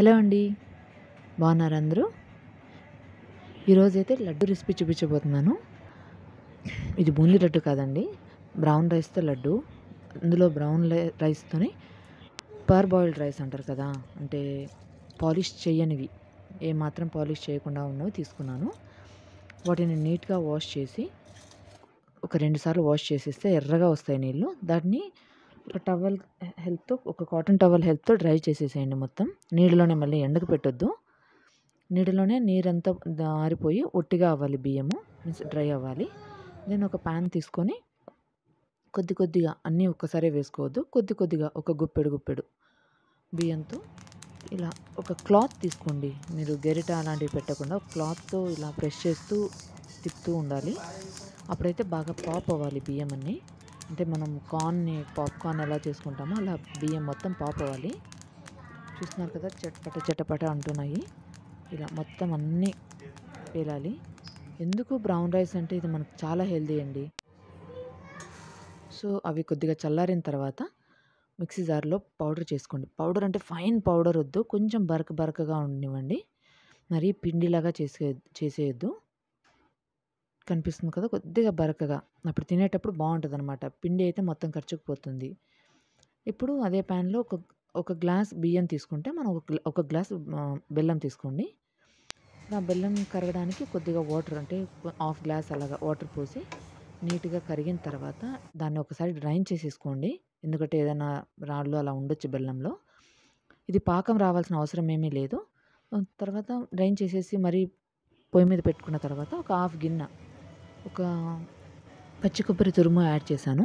Hello అండి బాగున్నారు అందరూ ఈరోజైతే లడ్డు రెసిపీ చూపించబోతున్నాను ఇది బూందీ లడ్డు కాదండి బ్రౌన్ రైస్తో లడ్డు అందులో బ్రౌన్ రైస్తోని పర్ బాయిల్డ్ రైస్ అంటారు కదా అంటే పాలిష్ చేయనివి ఏమాత్రం పాలిష్ చేయకుండా ఉన్నవి తీసుకున్నాను వాటిని నీట్గా వాష్ చేసి ఒక రెండుసార్లు వాష్ చేసేస్తే ఎర్రగా వస్తాయి నీళ్ళు దాన్ని ఒక టవల్ హెల్త్తో ఒక కాటన్ టవల్ హెల్త్తో డ్రై చేసేసేయండి మొత్తం నీడలోనే మళ్ళీ ఎండకు పెట్టొద్దు నీడలోనే నీరంతా ఆరిపోయి ఒట్టిగా అవ్వాలి బియ్యము మీన్స్ డ్రై అవ్వాలి నేను ఒక ప్యాన్ తీసుకొని కొద్ది కొద్దిగా అన్నీ ఒక్కసారి వేసుకోవద్దు కొద్ది కొద్దిగా ఒక గుప్పెడు గుప్పెడు బియ్యంతో ఇలా ఒక క్లాత్ తీసుకోండి మీరు గెరిట అలాంటివి పెట్టకుండా క్లాత్తో ఇలా ప్రెష్ చేస్తూ తిప్పుతూ ఉండాలి అప్పుడైతే బాగా పాప్ అవ్వాలి బియ్యం అన్నీ అంటే మనం కార్న్ని పాప్కార్న్ ఎలా చేసుకుంటామో అలా బియ్యం మొత్తం పాప్ అవ్వాలి చూస్తున్నారు కదా చెట్పట చటపట అంటున్నాయి ఇలా మొత్తం అన్నీ పేలాలి ఎందుకు బ్రౌన్ రైస్ అంటే ఇది మనకు చాలా హెల్దీ అండి సో అవి కొద్దిగా చల్లారిన తర్వాత మిక్సీ జార్లో పౌడర్ చేసుకోండి పౌడర్ అంటే ఫైన్ పౌడర్ వద్దు కొంచెం బరక బరకగా ఉండివ్వండి మరీ పిండిలాగా చేసే చేసేయద్దు కనిపిస్తుంది కదా కొద్దిగా బరకగా అప్పుడు తినేటప్పుడు బాగుంటుంది అనమాట పిండి అయితే మొత్తం ఖర్చుకుపోతుంది ఇప్పుడు అదే ప్యాన్లో ఒక ఒక గ్లాస్ బియ్యం తీసుకుంటే మనం ఒక గ్లాస్ బెల్లం తీసుకోండి ఆ బెల్లం కరగడానికి కొద్దిగా వాటర్ అంటే హాఫ్ గ్లాస్ అలాగా వాటర్ పోసి నీట్గా కరిగిన తర్వాత దాన్ని ఒకసారి డ్రైన్ చేసేసుకోండి ఎందుకంటే ఏదైనా రాళ్ళు అలా ఉండొచ్చు బెల్లంలో ఇది పాకం రావాల్సిన అవసరం ఏమీ లేదు తర్వాత డ్రైన్ చేసేసి మరీ పొయ్యి మీద పెట్టుకున్న తర్వాత ఒక హాఫ్ గిన్నె ఒక పచ్చి కొబ్బరి తురుము యాడ్ చేశాను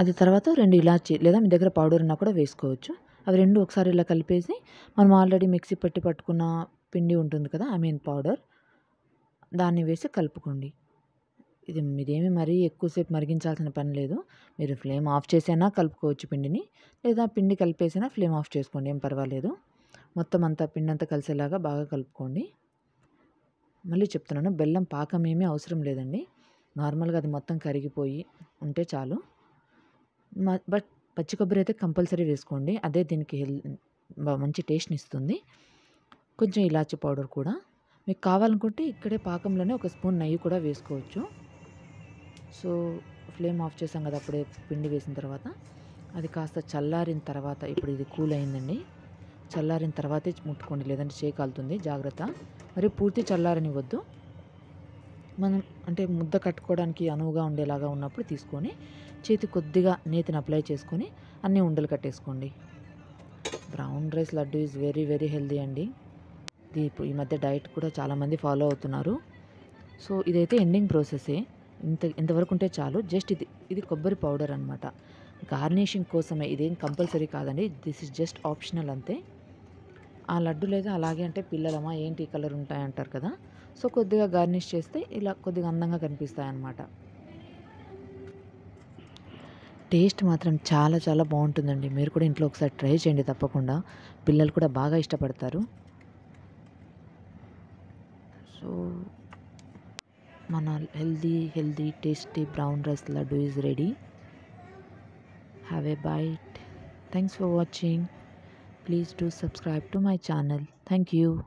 అది తర్వాత రెండు ఇలాచి లేదా మీ దగ్గర పౌడర్ ఉన్నా కూడా వేసుకోవచ్చు అవి రెండు ఒకసారి ఇలా కలిపేసి మనం ఆల్రెడీ మిక్సీ పెట్టి పట్టుకున్న పిండి ఉంటుంది కదా ఐ మీన్ పౌడర్ దాన్ని వేసి కలుపుకోండి ఇది ఇదేమి మరీ ఎక్కువసేపు మరిగించాల్సిన పని లేదు మీరు ఫ్లేమ్ ఆఫ్ చేసైనా కలుపుకోవచ్చు పిండిని లేదా పిండి కలిపేసినా ఫ్లేమ్ ఆఫ్ చేసుకోండి ఏం పర్వాలేదు మొత్తం అంతా పిండి అంతా కలిసేలాగా బాగా కలుపుకోండి మళ్ళీ చెప్తున్నాను బెల్లం పాకం ఏమీ అవసరం లేదండి నార్మల్గా అది మొత్తం కరిగిపోయి ఉంటే చాలు బట్ పచ్చి కొబ్బరి అయితే కంపల్సరీ వేసుకోండి అదే దీనికి మంచి టేస్ట్ని ఇస్తుంది కొంచెం ఇలాచి పౌడర్ కూడా మీకు కావాలనుకుంటే ఇక్కడే పాకంలోనే ఒక స్పూన్ నెయ్యి కూడా వేసుకోవచ్చు సో ఫ్లేమ్ ఆఫ్ చేసాం కదా అప్పుడే పిండి వేసిన తర్వాత అది కాస్త చల్లారిన తర్వాత ఇప్పుడు ఇది కూల్ అయిందండి చల్లారిన తర్వాతే ముట్టుకోండి లేదంటే చేయి కాలుతుంది జాగ్రత్త మరి పూర్తి చల్లారనివ్వద్దు మనం అంటే ముద్ద కట్టుకోవడానికి అనువుగా ఉండేలాగా ఉన్నప్పుడు తీసుకొని చేతి కొద్దిగా నేతిని అప్లై చేసుకొని అన్నీ ఉండలు కట్టేసుకోండి brown rice laddu is very very healthy అండి ఇది ఈ మధ్య డైట్ కూడా చాలామంది ఫాలో అవుతున్నారు సో ఇదైతే ఎండింగ్ ప్రాసెసే ఇంత ఇంతవరకు ఉంటే చాలు జస్ట్ ఇది ఇది కొబ్బరి పౌడర్ అనమాట గార్నిషింగ్ కోసమే ఇదేం కంపల్సరీ కాదండి దిస్ ఇస్ జస్ట్ ఆప్షనల్ అంతే ఆ లడ్డూలు అయితే అలాగే అంటే పిల్లలమా ఏంటి కలర్ ఉంటాయి అంటారు కదా సో కొద్దిగా గార్నిష్ చేస్తే ఇలా కొద్దిగా అందంగా కనిపిస్తాయి అన్నమాట టేస్ట్ మాత్రం చాలా చాలా బాగుంటుందండి మీరు కూడా ఇంట్లో ఒకసారి ట్రై చేయండి తప్పకుండా పిల్లలు కూడా బాగా ఇష్టపడతారు సో మన healthy healthy tasty brown rice laddu is ready have a bite thanks for watching Please do subscribe to my channel. Thank you.